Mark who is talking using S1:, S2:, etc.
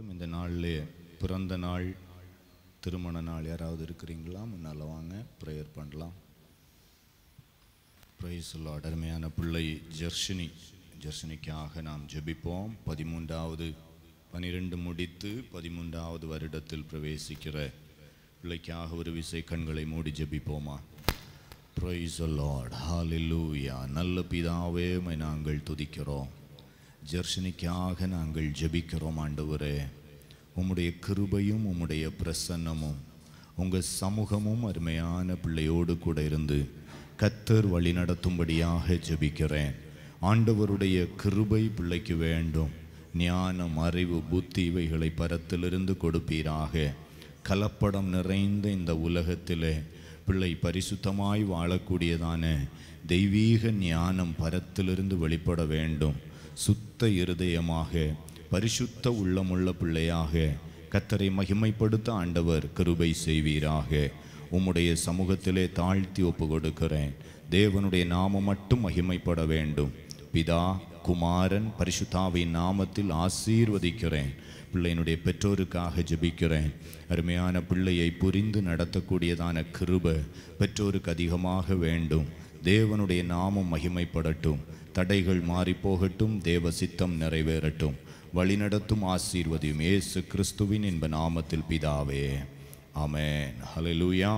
S1: மட்டும் இந்த நாளில் பிறந்த நாள் திருமண நாள் யாராவது இருக்கிறீங்களா முன்னால் வாங்க ப்ரேயர் பண்ணலாம் ப்ரைஸ் அடர்மையான பிள்ளை ஜெர்ஷினி ஜெர்ஷினிக்காக நாம் ஜெபிப்போம் பதிமூன்றாவது பனிரெண்டு முடித்து பதிமூன்றாவது வருடத்தில் பிரவேசிக்கிற பிள்ளைக்காக ஒரு விசை கண்களை மூடி ஜெபிப்போமா ப்ரைஸ் லார்ட் ஹாலில்லூயா நல்ல பிதாவே நாங்கள் துதிக்கிறோம் ஜெர்ஷனிக்காக நாங்கள் ஜெபிக்கிறோம் ஆண்டவரே உம்முடைய கிருபையும் உம்முடைய பிரசன்னமும் உங்கள் சமூகமும் அருமையான பிள்ளையோடு கூட இருந்து கத்தர் வழி நடத்தும்படியாக ஜெபிக்கிறேன் ஆண்டவருடைய கிருபை பிள்ளைக்கு வேண்டும் ஞானம் அறிவு புத்தி இவைகளை பரத்திலிருந்து கொடுப்பீராக கலப்படம் நிறைந்த இந்த உலகத்திலே பிள்ளை பரிசுத்தமாய் வாழக்கூடியதான தெய்வீக ஞானம் பரத்திலிருந்து வெளிப்பட வேண்டும் சுத்த இருதயமாக பரிசுத்த உள்ளமுள்ள பிள்ளையாக கத்தரை மகிமைப்படுத்த ஆண்டவர் கிருபை செய்வீராக உம்முடைய சமூகத்திலே தாழ்த்தி ஒப்பு கொடுக்கிறேன் தேவனுடைய நாமம் மட்டும் மகிமைப்பட வேண்டும் பிதா குமாரன் பரிசுத்தாவின் நாமத்தில் ஆசீர்வதிக்கிறேன் பிள்ளையினுடைய பெற்றோருக்காக ஜபிக்கிறேன் அருமையான பிள்ளையை புரிந்து நடத்தக்கூடியதான கிருப பெற்றோருக்கு அதிகமாக வேண்டும் தேவனுடைய நாமம் மகிமைப்படட்டும் தடைகள் மாறி போகட்டும் தேவ சித்தம் நிறைவேறட்டும் வழிநடத்தும் ஆசீர்வதியும் ஏசு கிறிஸ்துவின் என்ப நாமத்தில் பிதாவே அமேன் ஹலெலூயா